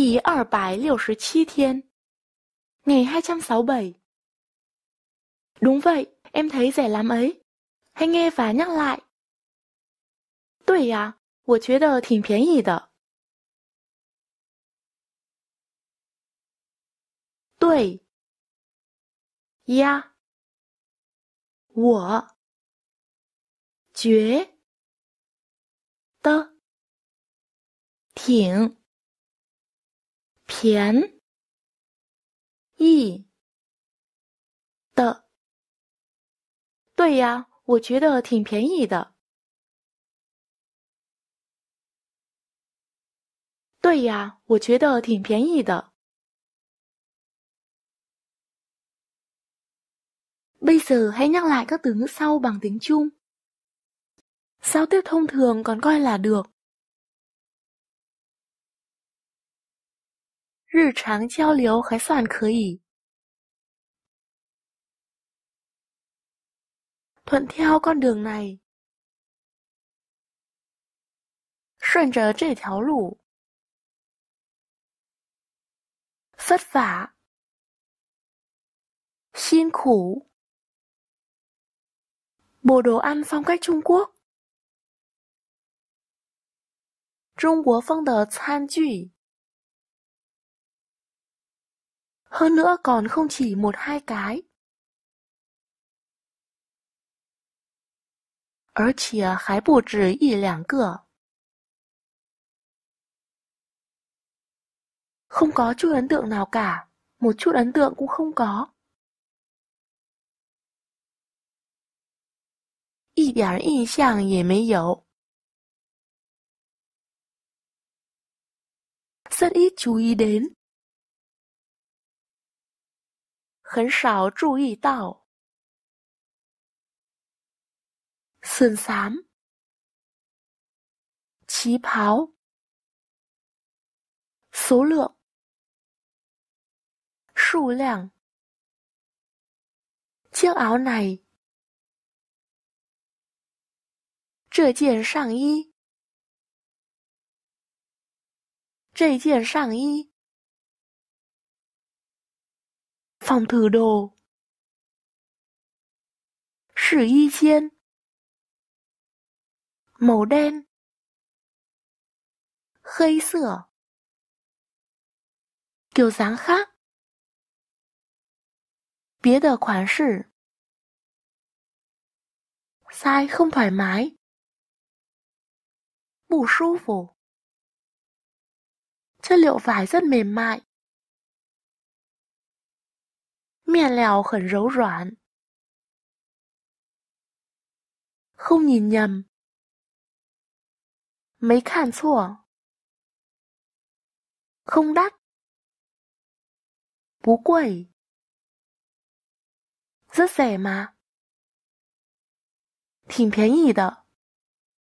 第二百六十七 thiên. Ngày bảy Đúng vậy, em thấy rẻ lắm ấy. Hãy nghe và nhắc lại. 对呀，我觉得挺便宜的。对呀，我觉得挺。钱，e 的，对呀，我觉得挺便宜的。对呀，我觉得挺便宜的。Bây giờ hãy nhắc lại các từ ngữ sau bằng tiếng Trung. Giao tiếp thông thường còn coi là được. 日常交流还算可以。顺这条公路，顺着这条路，佛法，仙苦，布道，安，风格中国，中国风的餐具。Hơn nữa còn không chỉ một hai cái Ở chìa hái bù trì y lẻng cửa Không có chút ấn tượng nào cả Một chút ấn tượng cũng không có rất ít chú ý đến. 很少注意到，笋伞、旗袍、俗乐、数量、煎熬奶。这件上衣，这件上衣。phong thư đồ. Sử y chiên Màu đen Khây sửa Kiểu dáng khác Sai không thoải mái Bù 舒服 Chất liệu vải rất mềm mại 面料很柔软。不看眼，没看错，空打，不贵，这谁吗？挺便宜的。